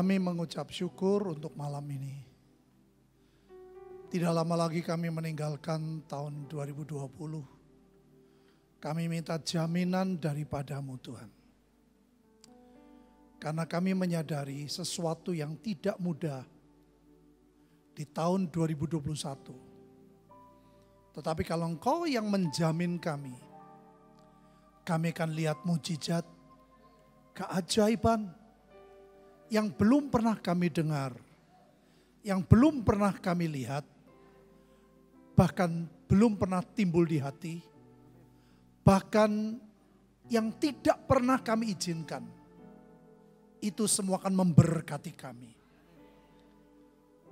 Kami mengucap syukur untuk malam ini. Tidak lama lagi kami meninggalkan tahun 2020. Kami minta jaminan daripadamu Tuhan. Karena kami menyadari sesuatu yang tidak mudah di tahun 2021. Tetapi kalau engkau yang menjamin kami, kami akan lihat mujizat, keajaiban, yang belum pernah kami dengar, yang belum pernah kami lihat, bahkan belum pernah timbul di hati, bahkan yang tidak pernah kami izinkan, itu semua akan memberkati kami.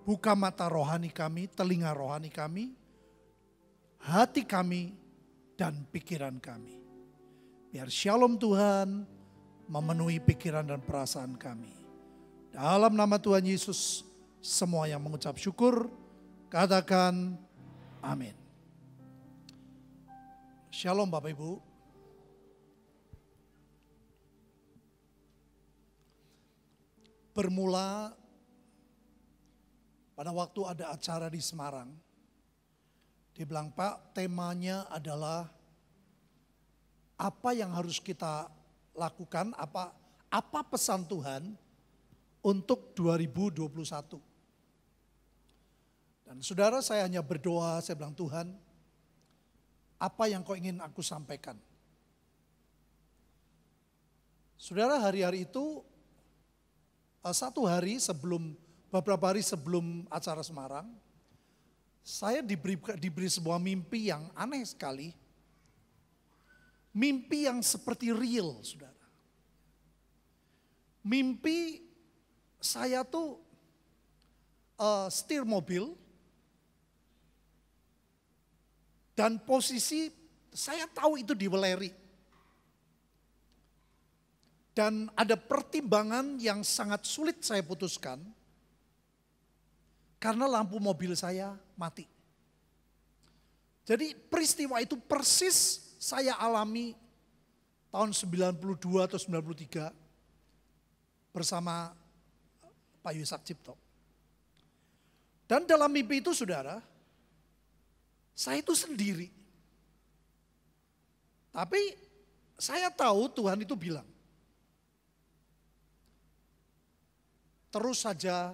Buka mata rohani kami, telinga rohani kami, hati kami, dan pikiran kami. Biar shalom Tuhan memenuhi pikiran dan perasaan kami. Dalam nama Tuhan Yesus, semua yang mengucap syukur, katakan amin. Shalom Bapak Ibu. Bermula pada waktu ada acara di Semarang. Dibilang Pak temanya adalah apa yang harus kita lakukan, apa apa pesan Tuhan untuk 2021. Dan saudara saya hanya berdoa, saya bilang Tuhan, apa yang kau ingin aku sampaikan? Saudara hari-hari itu, eh, satu hari sebelum, beberapa hari sebelum acara Semarang, saya diberi, diberi sebuah mimpi yang aneh sekali. Mimpi yang seperti real, saudara. Mimpi saya tuh uh, setir mobil dan posisi saya tahu itu di Weleri. Dan ada pertimbangan yang sangat sulit saya putuskan karena lampu mobil saya mati. Jadi peristiwa itu persis saya alami tahun 92 atau 93 bersama Pak Yusak Cipto. Dan dalam mimpi itu saudara, saya itu sendiri. Tapi saya tahu Tuhan itu bilang, terus saja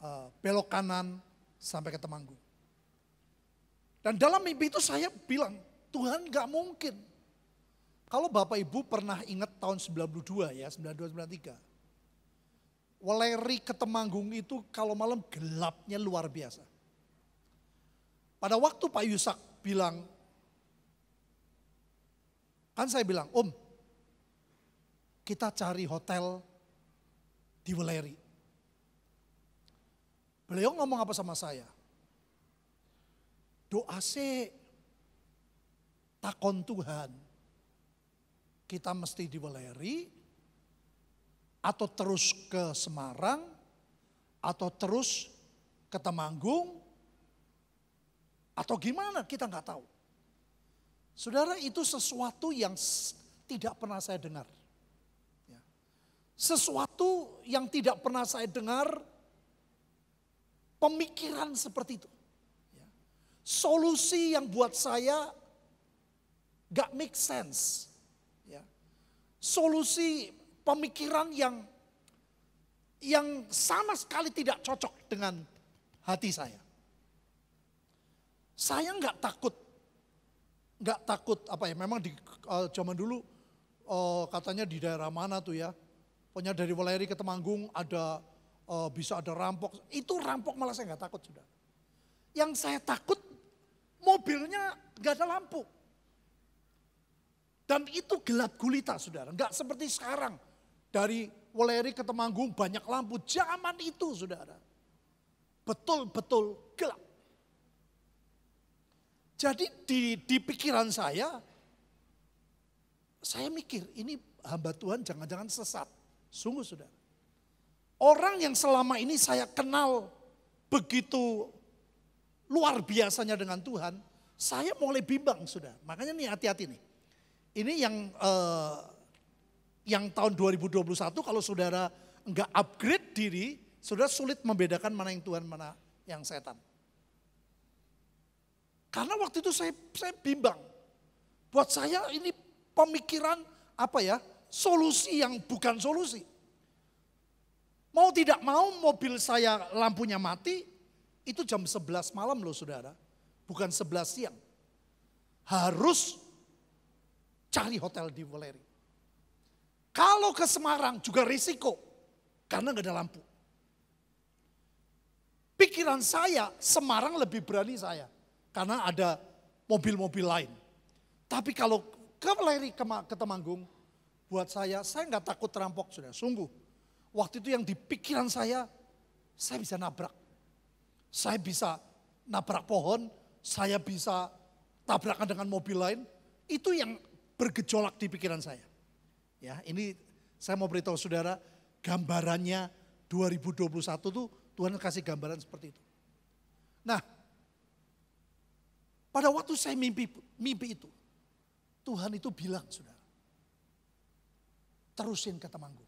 eh, belok kanan sampai ke Temanggung. Dan dalam mimpi itu saya bilang, Tuhan gak mungkin. Kalau Bapak Ibu pernah ingat tahun 92 ya, 92-93. Weleri ke Temanggung itu kalau malam gelapnya luar biasa. Pada waktu Pak Yusak bilang, kan saya bilang, Om, kita cari hotel di Weleri. Beliau ngomong apa sama saya? Doa sih takon Tuhan. Kita mesti di Weleri, atau terus ke Semarang, atau terus ke Temanggung, atau gimana kita nggak tahu. Saudara itu sesuatu yang tidak pernah saya dengar. Ya. Sesuatu yang tidak pernah saya dengar, pemikiran seperti itu. Ya. Solusi yang buat saya gak make sense. Ya. Solusi pemikiran yang yang sama sekali tidak cocok dengan hati saya. Saya nggak takut, nggak takut apa ya? Memang di uh, zaman dulu uh, katanya di daerah mana tuh ya? Punya dari Weleri ke Temanggung ada uh, bisa ada rampok. Itu rampok malah saya nggak takut sudah. Yang saya takut mobilnya nggak ada lampu. Dan itu gelap gulita saudara, nggak seperti sekarang dari Weleri ke Temanggung banyak lampu. Zaman itu saudara. Betul-betul gelap. Jadi di, di pikiran saya, saya mikir ini hamba Tuhan jangan-jangan sesat. Sungguh sudah. Orang yang selama ini saya kenal begitu luar biasanya dengan Tuhan, saya mulai bimbang sudah. Makanya nih hati-hati nih. Ini yang uh, yang tahun 2021 kalau saudara enggak upgrade diri, saudara sulit membedakan mana yang Tuhan, mana yang setan. Karena waktu itu saya, saya bimbang. Buat saya ini pemikiran apa ya, solusi yang bukan solusi. Mau tidak mau mobil saya lampunya mati, itu jam 11 malam loh saudara. Bukan 11 siang. Harus cari hotel di Valeri. Kalau ke Semarang juga risiko karena nggak ada lampu. Pikiran saya Semarang lebih berani saya karena ada mobil-mobil lain. Tapi kalau ke Leri ke, ke Temanggung buat saya saya nggak takut terampok sudah sungguh. Waktu itu yang di pikiran saya saya bisa nabrak. Saya bisa nabrak pohon, saya bisa tabrakan dengan mobil lain. Itu yang bergejolak di pikiran saya. Ya, ini saya mau beritahu saudara, gambarannya 2021 tuh Tuhan kasih gambaran seperti itu. Nah, pada waktu saya mimpi mimpi itu, Tuhan itu bilang, saudara, terusin kata Temanggung.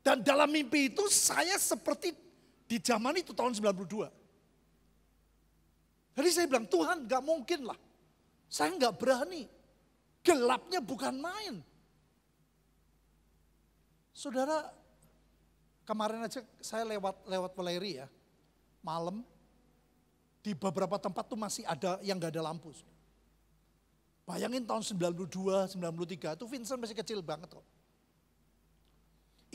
Dan dalam mimpi itu saya seperti di zaman itu tahun 92. Jadi saya bilang, Tuhan gak mungkin lah. Saya gak berani. Gelapnya bukan main. Saudara, kemarin aja saya lewat lewat Peleri ya, malam di beberapa tempat tuh masih ada yang gak ada lampu. Bayangin tahun 92, 93 itu Vincent masih kecil banget kok.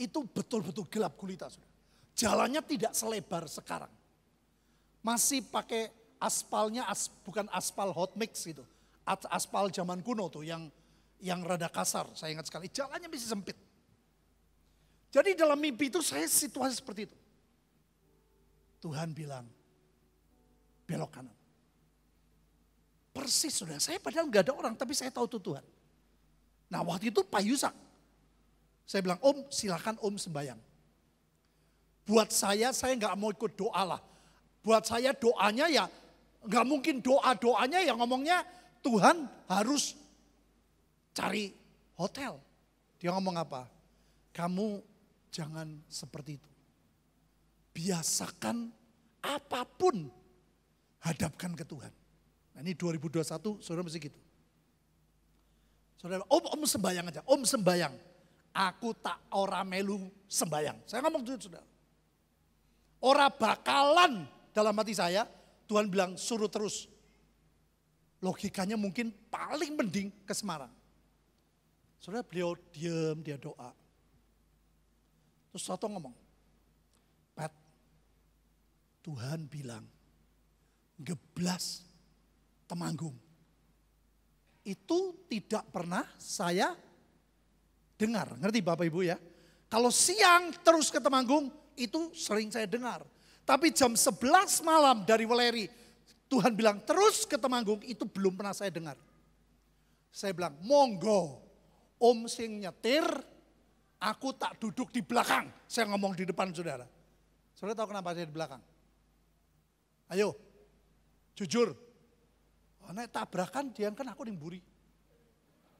Itu betul-betul gelap gulita. Saudara. Jalannya tidak selebar sekarang. Masih pakai aspalnya as, bukan aspal hot mix gitu. aspal zaman kuno tuh yang yang rada kasar, saya ingat sekali. Jalannya masih sempit. Jadi dalam mimpi itu saya situasi seperti itu. Tuhan bilang, belok kanan. Persis sudah, saya padahal nggak ada orang, tapi saya tahu itu Tuhan. Nah waktu itu Pak Yusak, saya bilang, om silahkan om sembayang. Buat saya, saya nggak mau ikut doa lah. Buat saya doanya ya, nggak mungkin doa-doanya ya ngomongnya Tuhan harus cari hotel. Dia ngomong apa? Kamu Jangan seperti itu. Biasakan apapun hadapkan ke Tuhan. Nah ini 2021 saudara mesti gitu. Saudara, om, om sembayang aja, om sembayang. Aku tak ora melu sembayang. Saya ngomong dulu gitu, saudara. Ora bakalan dalam hati saya, Tuhan bilang suruh terus. Logikanya mungkin paling mending ke Semarang. Saudara beliau diam, dia doa. Terus Soto ngomong, Pat, Tuhan bilang, geblas temanggung. Itu tidak pernah saya dengar. Ngerti Bapak Ibu ya? Kalau siang terus ke temanggung, itu sering saya dengar. Tapi jam 11 malam dari Weleri, Tuhan bilang terus ke temanggung, itu belum pernah saya dengar. Saya bilang, monggo, om sing nyetir, Aku tak duduk di belakang. Saya ngomong di depan saudara. Saudara tahu kenapa saya di belakang? Ayo, jujur. Oh, naik tabrakan dia kan aku nimburi.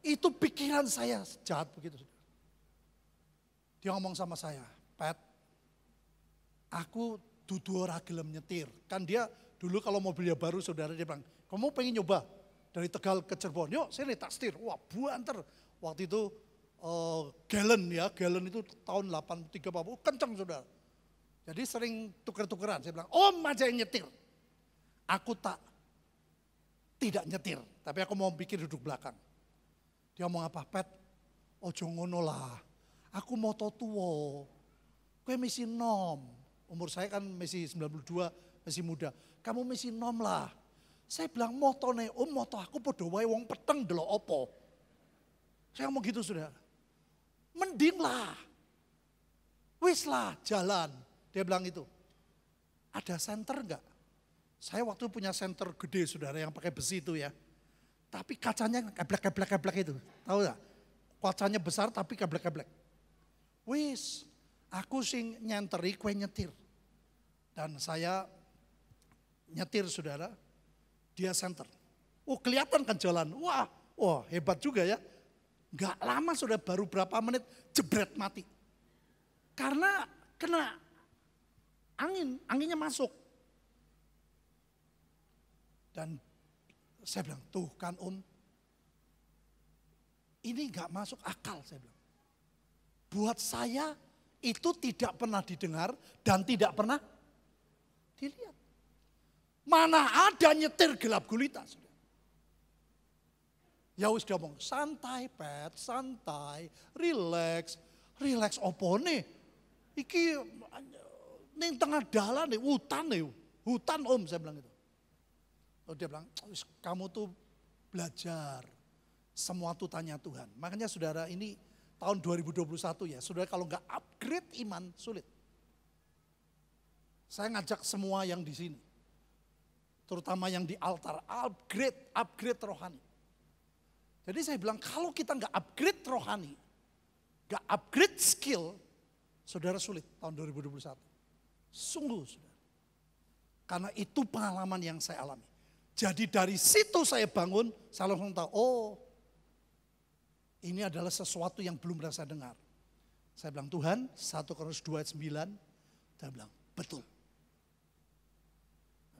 Itu pikiran saya jahat begitu. Dia ngomong sama saya, Pat, aku dudu ora gelem nyetir. Kan dia dulu kalau mobilnya baru saudara dia bilang, kamu pengen nyoba dari Tegal ke Cirebon, yuk sini tak setir. Wah antar. Waktu itu uh, eh, gallon ya, gallon itu tahun 83 apa, kenceng saudara. Jadi sering tuker-tukeran, saya bilang, om aja yang nyetir. Aku tak, tidak nyetir, tapi aku mau bikin duduk belakang. Dia mau apa, Pet? Ojo ngono lah, aku mau totuwo, gue misi nom. Umur saya kan masih 92, masih muda. Kamu misi nom lah. Saya bilang motone om, moto aku podo wae wong peteng delok opo. Saya ngomong gitu sudah mendinglah. Wislah jalan. Dia bilang itu. Ada senter enggak? Saya waktu punya senter gede saudara yang pakai besi itu ya. Tapi kacanya keblek-keblek-keblek itu. Tahu enggak? Kacanya besar tapi keblek-keblek. Wis, aku sing nyenteri kue nyetir. Dan saya nyetir saudara, dia senter. Oh kelihatan kan jalan, wah, wah hebat juga ya. Gak lama sudah baru berapa menit jebret mati. Karena kena angin, anginnya masuk. Dan saya bilang, tuh kan om, ini gak masuk akal saya bilang. Buat saya itu tidak pernah didengar dan tidak pernah dilihat. Mana ada nyetir gelap gulita. Ya wis diomong, santai pet, santai, relax, relax opo nih. Iki ning tengah dalan nih, hutan nih, hutan om saya bilang itu. Lalu dia bilang, kamu tuh belajar, semua tuh tanya Tuhan. Makanya saudara ini tahun 2021 ya, saudara kalau nggak upgrade iman sulit. Saya ngajak semua yang di sini, terutama yang di altar, upgrade, upgrade rohani. Jadi saya bilang kalau kita nggak upgrade rohani, nggak upgrade skill, saudara sulit tahun 2021. Sungguh saudara. Karena itu pengalaman yang saya alami. Jadi dari situ saya bangun, saya langsung tahu, oh ini adalah sesuatu yang belum pernah saya dengar. Saya bilang, Tuhan 1 Korintus 2 ayat 9, saya bilang, betul.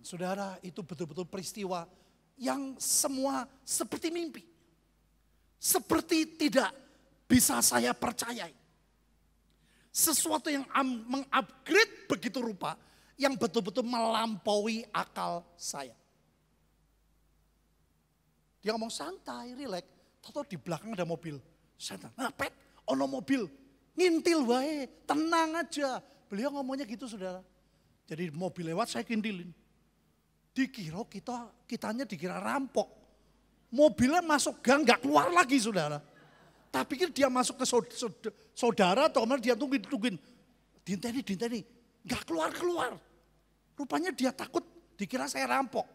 Dan saudara, itu betul-betul peristiwa yang semua seperti mimpi seperti tidak bisa saya percayai. Sesuatu yang mengupgrade begitu rupa yang betul-betul melampaui akal saya. Dia ngomong santai, rileks. Tahu di belakang ada mobil. Santai. Nah, pet, ono mobil. Ngintil wae, tenang aja. Beliau ngomongnya gitu saudara. Jadi mobil lewat saya kintilin. Dikira kita, kitanya dikira rampok mobilnya masuk gang nggak keluar lagi saudara. Tapi pikir dia masuk ke saudara atau kemana dia tungguin tungguin. Dinteni, dinteni. Nggak keluar-keluar. Rupanya dia takut dikira saya rampok.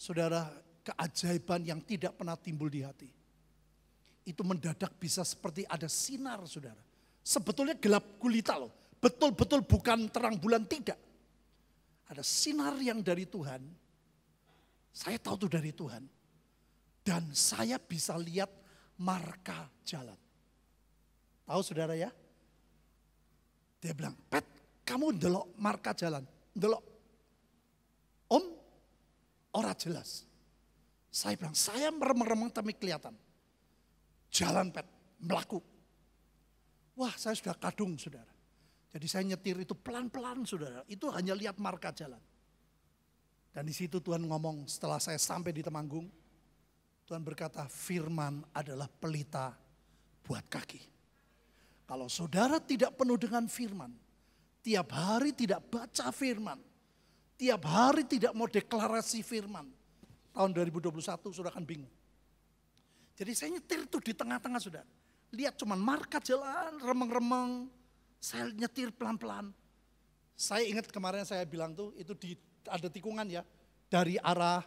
Saudara, keajaiban yang tidak pernah timbul di hati. Itu mendadak bisa seperti ada sinar saudara. Sebetulnya gelap gulita loh. Betul-betul bukan terang bulan, tidak. Ada sinar yang dari Tuhan. Saya tahu itu dari Tuhan dan saya bisa lihat marka jalan. Tahu saudara ya? Dia bilang, Pet, kamu delok marka jalan. Delok. Om, ora jelas. Saya bilang, saya merem merem tapi kelihatan. Jalan pet, melaku. Wah, saya sudah kadung saudara. Jadi saya nyetir itu pelan-pelan saudara. Itu hanya lihat marka jalan. Dan di situ Tuhan ngomong setelah saya sampai di Temanggung. Tuhan berkata firman adalah pelita buat kaki. Kalau saudara tidak penuh dengan firman, tiap hari tidak baca firman, tiap hari tidak mau deklarasi firman, tahun 2021 sudah akan bingung. Jadi saya nyetir tuh di tengah-tengah sudah. Lihat cuman marka jalan, remeng-remeng. Saya nyetir pelan-pelan. Saya ingat kemarin saya bilang tuh, itu di, ada tikungan ya. Dari arah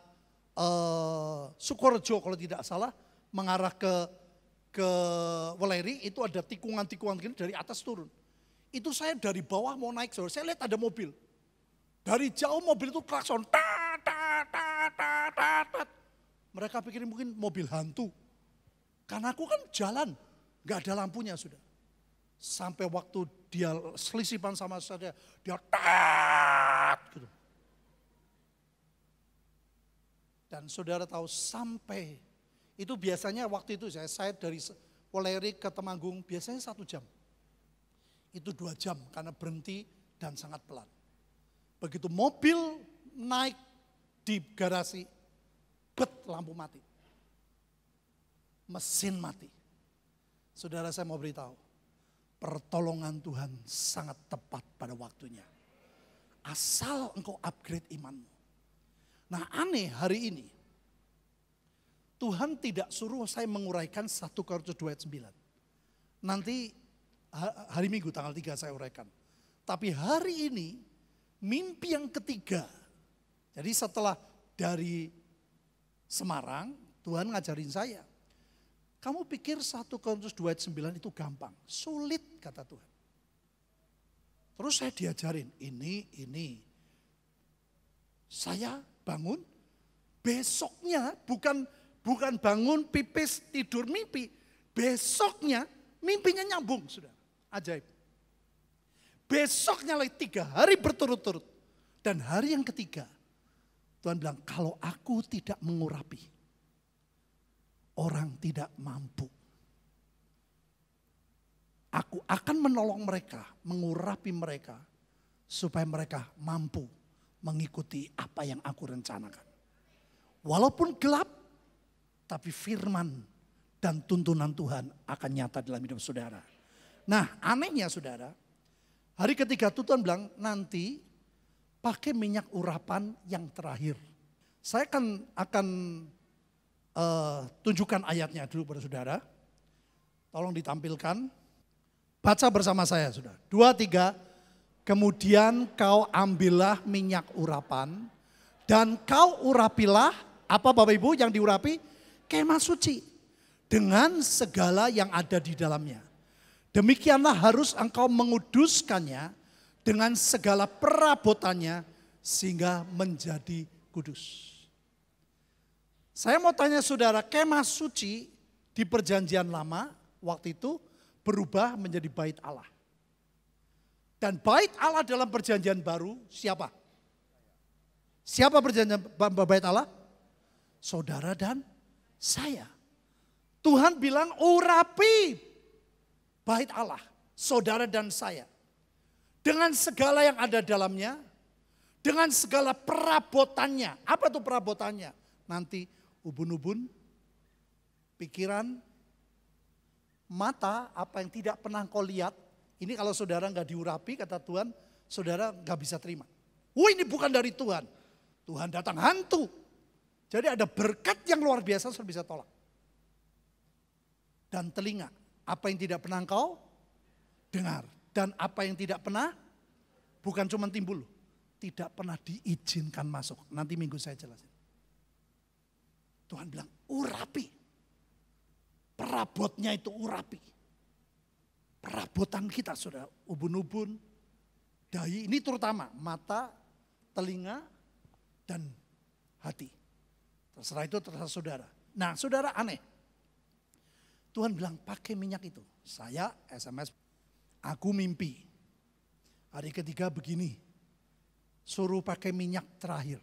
Eh, Sukorejo kalau tidak salah mengarah ke ke Weleri itu ada tikungan-tikungan gini dari atas turun. Itu saya dari bawah mau naik, saya lihat ada mobil. Dari jauh mobil itu klakson. Ta, ta, ta, ta, ta, ta. Mereka pikir mungkin mobil hantu. Karena aku kan jalan, gak ada lampunya sudah. Sampai waktu dia selisipan sama saya, dia Dan saudara tahu sampai itu biasanya waktu itu saya saya dari Weleri ke Temanggung biasanya satu jam. Itu dua jam karena berhenti dan sangat pelan. Begitu mobil naik di garasi, bet lampu mati. Mesin mati. Saudara saya mau beritahu, pertolongan Tuhan sangat tepat pada waktunya. Asal engkau upgrade imanmu. Nah aneh hari ini. Tuhan tidak suruh saya menguraikan 1 Korintus 2 ayat 9. Nanti hari Minggu tanggal 3 saya uraikan. Tapi hari ini mimpi yang ketiga. Jadi setelah dari Semarang, Tuhan ngajarin saya. Kamu pikir 1 Korintus 2 ayat 9 itu gampang. Sulit kata Tuhan. Terus saya diajarin ini, ini. Saya bangun. Besoknya bukan bukan bangun pipis tidur mimpi. Besoknya mimpinya nyambung sudah. Ajaib. Besoknya lagi tiga hari berturut-turut. Dan hari yang ketiga Tuhan bilang kalau aku tidak mengurapi orang tidak mampu. Aku akan menolong mereka, mengurapi mereka supaya mereka mampu mengikuti apa yang aku rencanakan. Walaupun gelap, tapi firman dan tuntunan Tuhan akan nyata dalam hidup saudara. Nah anehnya saudara, hari ketiga itu Tuhan bilang nanti pakai minyak urapan yang terakhir. Saya akan, akan uh, tunjukkan ayatnya dulu pada saudara. Tolong ditampilkan. Baca bersama saya sudah. Dua, tiga, Kemudian kau ambillah minyak urapan dan kau urapilah apa Bapak Ibu yang diurapi? Kemah suci dengan segala yang ada di dalamnya. Demikianlah harus engkau menguduskannya dengan segala perabotannya sehingga menjadi kudus. Saya mau tanya saudara, kemah suci di perjanjian lama waktu itu berubah menjadi bait Allah. Dan bait Allah dalam perjanjian baru siapa? Siapa perjanjian bait Allah? Saudara dan saya. Tuhan bilang urapi bait Allah, saudara dan saya. Dengan segala yang ada dalamnya, dengan segala perabotannya. Apa tuh perabotannya? Nanti ubun-ubun, pikiran, mata, apa yang tidak pernah kau lihat, ini kalau saudara nggak diurapi kata Tuhan, saudara nggak bisa terima. Wah ini bukan dari Tuhan. Tuhan datang hantu. Jadi ada berkat yang luar biasa saudara bisa tolak. Dan telinga, apa yang tidak pernah engkau dengar. Dan apa yang tidak pernah, bukan cuma timbul. Tidak pernah diizinkan masuk. Nanti minggu saya jelasin. Tuhan bilang, urapi. Perabotnya itu urapi perabotan kita sudah Ubun-ubun, dahi ini terutama mata, telinga, dan hati. Terserah itu terserah saudara. Nah saudara aneh. Tuhan bilang pakai minyak itu. Saya SMS, aku mimpi. Hari ketiga begini, suruh pakai minyak terakhir.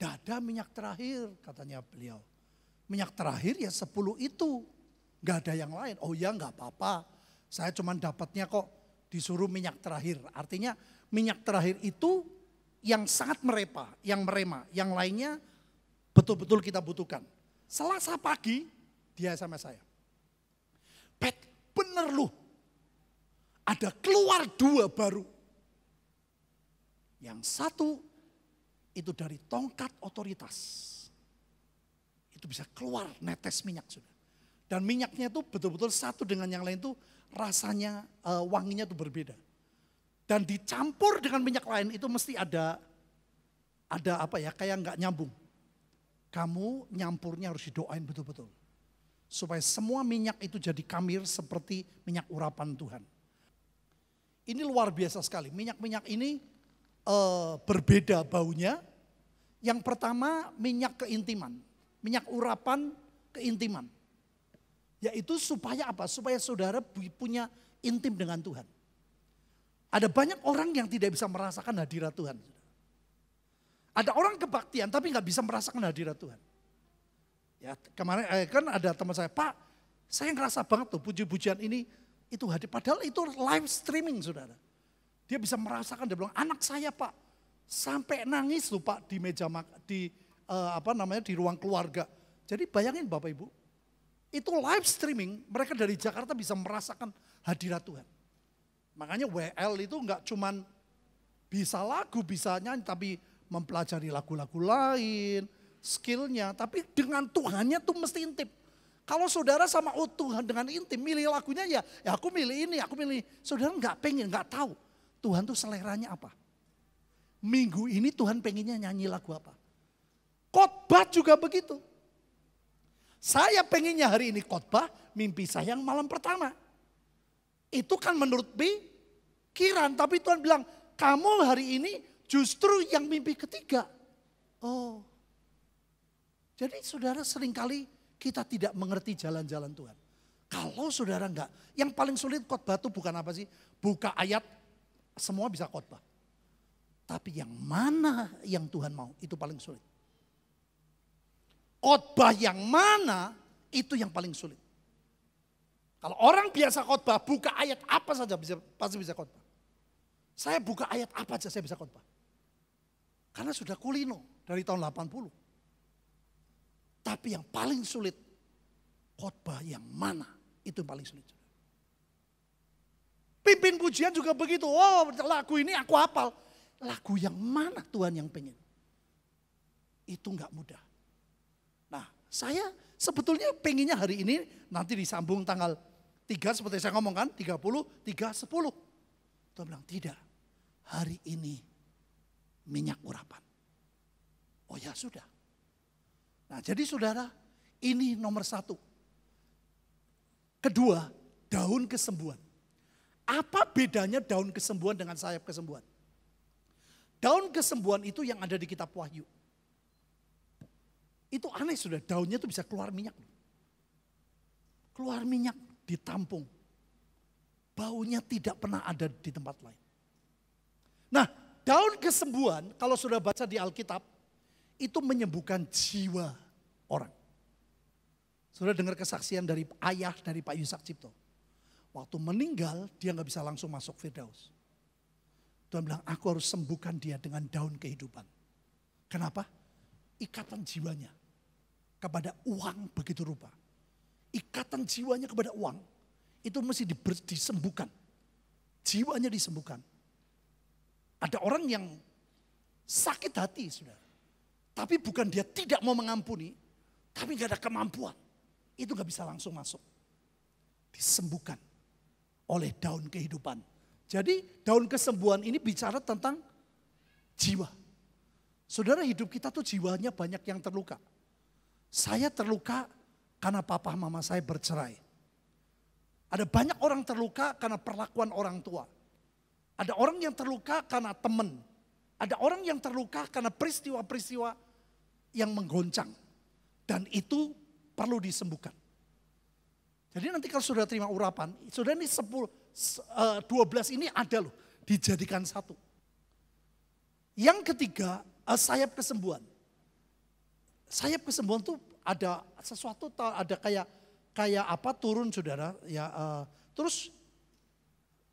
Dada minyak terakhir katanya beliau. Minyak terakhir ya sepuluh itu Nggak ada yang lain. Oh ya nggak apa-apa. Saya cuma dapatnya kok disuruh minyak terakhir. Artinya minyak terakhir itu yang sangat merepa, yang merema. Yang lainnya betul-betul kita butuhkan. Selasa pagi dia sama saya. Pet, bener lu. Ada keluar dua baru. Yang satu itu dari tongkat otoritas. Itu bisa keluar netes minyak sudah. Dan minyaknya itu betul-betul satu dengan yang lain itu rasanya uh, wanginya itu berbeda. Dan dicampur dengan minyak lain itu mesti ada ada apa ya kayak nggak nyambung. Kamu nyampurnya harus didoain betul-betul. Supaya semua minyak itu jadi kamir seperti minyak urapan Tuhan. Ini luar biasa sekali. Minyak-minyak ini uh, berbeda baunya. Yang pertama minyak keintiman. Minyak urapan keintiman yaitu supaya apa? Supaya saudara punya intim dengan Tuhan. Ada banyak orang yang tidak bisa merasakan hadirat Tuhan. Ada orang kebaktian tapi nggak bisa merasakan hadirat Tuhan. Ya kemarin eh, kan ada teman saya, Pak, saya ngerasa banget tuh puji-pujian ini itu hadir. Padahal itu live streaming saudara. Dia bisa merasakan dia bilang anak saya pak sampai nangis tuh pak di meja di eh, apa namanya di ruang keluarga. Jadi bayangin bapak ibu itu live streaming, mereka dari Jakarta bisa merasakan hadirat Tuhan. Makanya WL itu nggak cuman bisa lagu, bisa nyanyi, tapi mempelajari lagu-lagu lain, skillnya, tapi dengan Tuhannya tuh mesti intip. Kalau saudara sama oh Tuhan dengan intim, milih lagunya ya, ya aku milih ini, aku milih. Saudara nggak pengen, nggak tahu. Tuhan tuh seleranya apa. Minggu ini Tuhan pengennya nyanyi lagu apa. Khotbah juga begitu. Saya pengennya hari ini khotbah, mimpi saya yang malam pertama. Itu kan menurut pikiran, tapi Tuhan bilang, kamu hari ini justru yang mimpi ketiga. Oh, jadi saudara seringkali kita tidak mengerti jalan-jalan Tuhan. Kalau saudara enggak, yang paling sulit khotbah itu bukan apa sih? Buka ayat, semua bisa khotbah. Tapi yang mana yang Tuhan mau, itu paling sulit. Khotbah yang mana itu yang paling sulit. Kalau orang biasa khotbah, buka ayat apa saja bisa, pasti bisa khotbah. Saya buka ayat apa saja saya bisa khotbah. Karena sudah kulino dari tahun 80. Tapi yang paling sulit, khotbah yang mana? Itu yang paling sulit. Pimpin pujian juga begitu. Oh lagu ini aku hafal. Lagu yang mana Tuhan yang pengen? Itu nggak mudah. Saya sebetulnya pengennya hari ini nanti disambung tanggal 3 seperti saya ngomong kan, 30, 3, 10. Tuhan bilang, tidak. Hari ini minyak urapan. Oh ya sudah. Nah jadi saudara, ini nomor satu. Kedua, daun kesembuhan. Apa bedanya daun kesembuhan dengan sayap kesembuhan? Daun kesembuhan itu yang ada di kitab Wahyu. Itu aneh sudah, daunnya itu bisa keluar minyak. Keluar minyak, ditampung. Baunya tidak pernah ada di tempat lain. Nah, daun kesembuhan kalau sudah baca di Alkitab, itu menyembuhkan jiwa orang. Sudah dengar kesaksian dari ayah dari Pak Yusak Cipto. Waktu meninggal, dia nggak bisa langsung masuk Firdaus. Tuhan bilang, aku harus sembuhkan dia dengan daun kehidupan. Kenapa? Ikatan jiwanya kepada uang begitu rupa. Ikatan jiwanya kepada uang itu mesti disembuhkan. Jiwanya disembuhkan. Ada orang yang sakit hati, saudara. Tapi bukan dia tidak mau mengampuni, tapi gak ada kemampuan. Itu gak bisa langsung masuk. Disembuhkan oleh daun kehidupan. Jadi daun kesembuhan ini bicara tentang jiwa. Saudara hidup kita tuh jiwanya banyak yang terluka. Saya terluka karena papa mama saya bercerai. Ada banyak orang terluka karena perlakuan orang tua. Ada orang yang terluka karena teman. Ada orang yang terluka karena peristiwa-peristiwa yang menggoncang. Dan itu perlu disembuhkan. Jadi nanti kalau sudah terima urapan, sudah ini 10, 12 eh, ini ada loh, dijadikan satu. Yang ketiga, eh, sayap kesembuhan sayap kesembuhan tuh ada sesuatu ada kayak kayak apa turun saudara ya uh, terus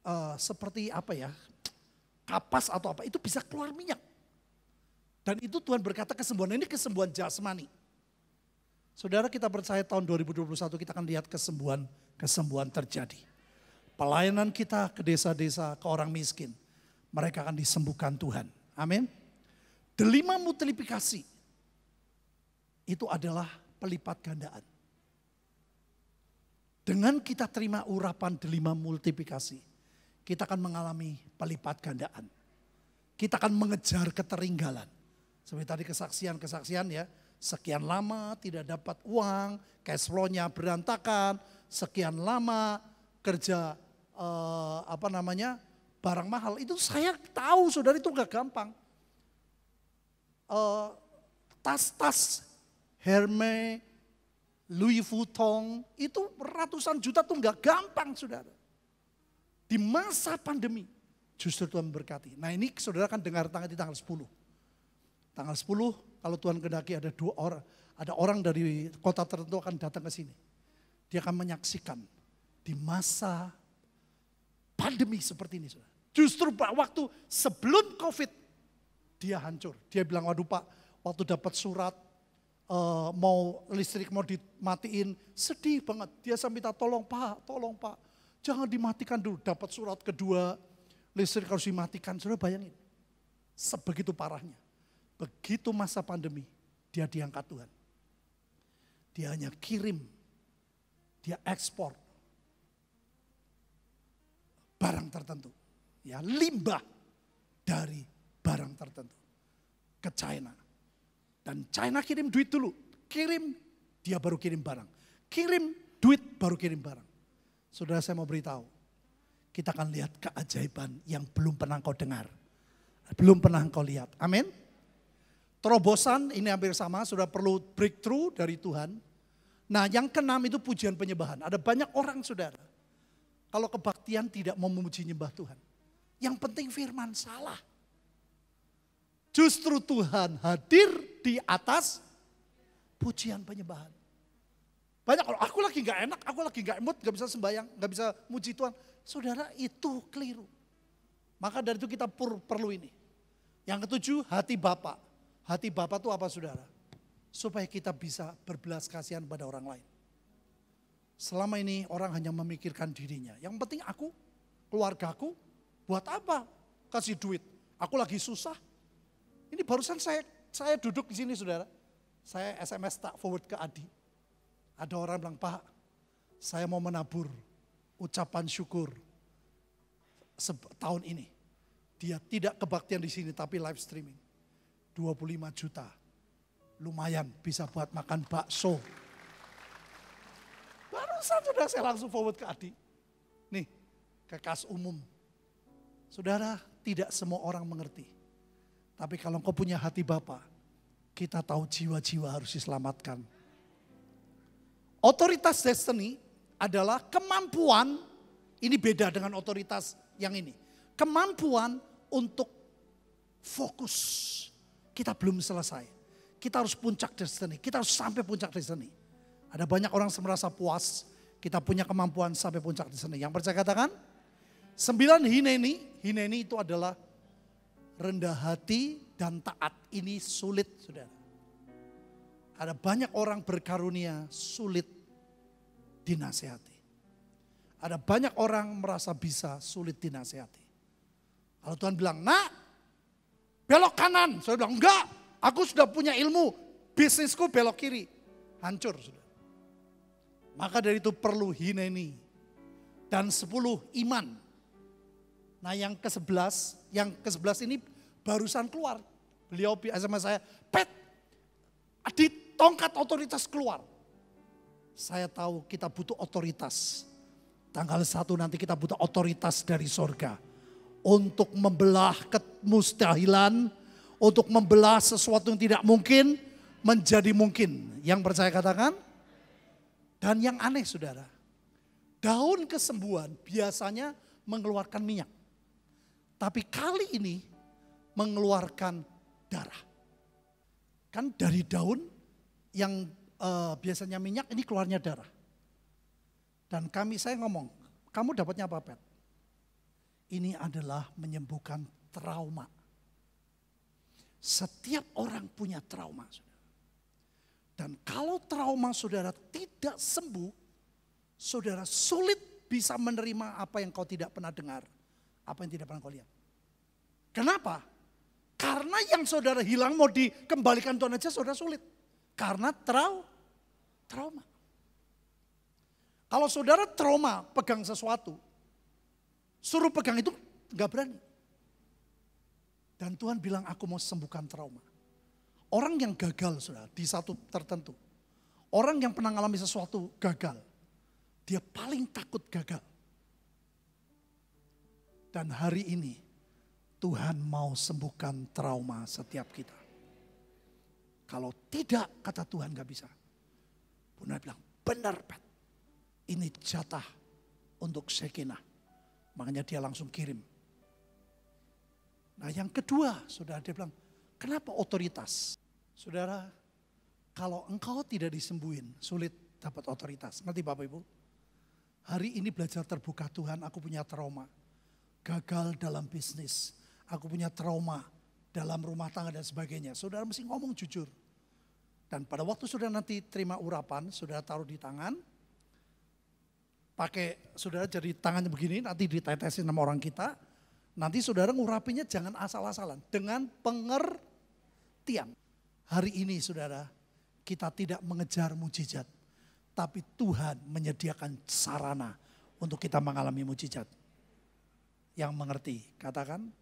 uh, seperti apa ya kapas atau apa itu bisa keluar minyak dan itu Tuhan berkata kesembuhan ini kesembuhan jasmani saudara kita percaya tahun 2021 kita akan lihat kesembuhan kesembuhan terjadi pelayanan kita ke desa-desa ke orang miskin mereka akan disembuhkan Tuhan amin delima multiplikasi itu adalah pelipat gandaan. Dengan kita terima urapan delima multiplikasi, kita akan mengalami pelipat gandaan. Kita akan mengejar keteringgalan. Seperti tadi kesaksian-kesaksian ya, sekian lama tidak dapat uang, cash flow-nya berantakan, sekian lama kerja eh, apa namanya barang mahal. Itu saya tahu saudara itu gak gampang. Eh, tas-tas eh, Hermes, Louis Vuitton, itu ratusan juta tuh nggak gampang saudara. Di masa pandemi, justru Tuhan berkati. Nah ini saudara kan dengar tanggal di tanggal 10. Tanggal 10 kalau Tuhan kendaki ada dua orang, ada orang dari kota tertentu akan datang ke sini. Dia akan menyaksikan di masa pandemi seperti ini. Saudara. Justru Pak waktu sebelum COVID dia hancur. Dia bilang, waduh Pak, waktu dapat surat uh, mau listrik mau dimatiin, sedih banget. Dia sampai minta tolong pak, tolong pak, jangan dimatikan dulu. Dapat surat kedua, listrik harus dimatikan. Sudah bayangin, sebegitu parahnya. Begitu masa pandemi, dia diangkat Tuhan. Dia hanya kirim, dia ekspor barang tertentu. Ya limbah dari barang tertentu ke China dan China kirim duit dulu. Kirim, dia baru kirim barang. Kirim duit, baru kirim barang. Saudara saya mau beritahu. Kita akan lihat keajaiban yang belum pernah kau dengar. Belum pernah kau lihat. Amin. Terobosan ini hampir sama, sudah perlu breakthrough dari Tuhan. Nah yang keenam itu pujian penyembahan. Ada banyak orang saudara. Kalau kebaktian tidak mau memuji nyembah Tuhan. Yang penting firman salah. Justru Tuhan hadir di atas pujian penyembahan. Banyak kalau aku lagi nggak enak, aku lagi nggak emot, nggak bisa sembayang, nggak bisa muji Tuhan. Saudara itu keliru. Maka dari itu kita pur, perlu ini. Yang ketujuh hati Bapak. Hati Bapak itu apa saudara? Supaya kita bisa berbelas kasihan pada orang lain. Selama ini orang hanya memikirkan dirinya. Yang penting aku, keluargaku, buat apa kasih duit? Aku lagi susah. Ini barusan saya saya duduk di sini saudara, saya SMS tak forward ke Adi. Ada orang bilang, Pak, saya mau menabur ucapan syukur tahun ini. Dia tidak kebaktian di sini, tapi live streaming. 25 juta. Lumayan bisa buat makan bakso. Barusan sudah saya langsung forward ke Adi. Nih, ke kas umum. Saudara, tidak semua orang mengerti. Tapi kalau engkau punya hati Bapa, kita tahu jiwa-jiwa harus diselamatkan. Otoritas destiny adalah kemampuan, ini beda dengan otoritas yang ini. Kemampuan untuk fokus. Kita belum selesai. Kita harus puncak destiny, kita harus sampai puncak destiny. Ada banyak orang yang merasa puas, kita punya kemampuan sampai puncak destiny. Yang percaya katakan, sembilan hineni, hineni itu adalah rendah hati dan taat ini sulit, saudara. Ada banyak orang berkarunia sulit dinasehati. Ada banyak orang merasa bisa sulit dinasehati. Kalau Tuhan bilang, nak, belok kanan. Saya bilang, enggak, aku sudah punya ilmu, bisnisku belok kiri. Hancur, saudara. Maka dari itu perlu hineni dan sepuluh iman Nah yang ke-11, yang ke-11 ini barusan keluar. Beliau eh, sama saya, Pet, Adit, tongkat otoritas keluar. Saya tahu kita butuh otoritas. Tanggal 1 nanti kita butuh otoritas dari sorga. Untuk membelah kemustahilan, untuk membelah sesuatu yang tidak mungkin, menjadi mungkin. Yang percaya katakan, dan yang aneh saudara, daun kesembuhan biasanya mengeluarkan minyak. Tapi kali ini mengeluarkan darah. Kan dari daun yang uh, biasanya minyak ini keluarnya darah. Dan kami saya ngomong, kamu dapatnya apa Pet? Ini adalah menyembuhkan trauma. Setiap orang punya trauma. Dan kalau trauma saudara tidak sembuh, saudara sulit bisa menerima apa yang kau tidak pernah dengar apa yang tidak pernah kau lihat. Kenapa? Karena yang saudara hilang mau dikembalikan Tuhan aja saudara sulit. Karena trau, trauma. Kalau saudara trauma pegang sesuatu, suruh pegang itu gak berani. Dan Tuhan bilang aku mau sembuhkan trauma. Orang yang gagal saudara di satu tertentu. Orang yang pernah mengalami sesuatu gagal. Dia paling takut gagal. Dan hari ini Tuhan mau sembuhkan trauma setiap kita. Kalau tidak kata Tuhan gak bisa. Bunda bilang benar Pat. Ini jatah untuk Sekinah. Makanya dia langsung kirim. Nah yang kedua saudara dia bilang kenapa otoritas? Saudara kalau engkau tidak disembuhin sulit dapat otoritas. Nanti Bapak Ibu hari ini belajar terbuka Tuhan aku punya trauma gagal dalam bisnis, aku punya trauma dalam rumah tangga dan sebagainya. Saudara mesti ngomong jujur. Dan pada waktu saudara nanti terima urapan, saudara taruh di tangan, pakai saudara jadi tangannya begini, nanti ditetesin sama orang kita, nanti saudara ngurapinya jangan asal-asalan, dengan pengertian. Hari ini saudara, kita tidak mengejar mujizat, tapi Tuhan menyediakan sarana untuk kita mengalami mujizat yang mengerti. Katakan.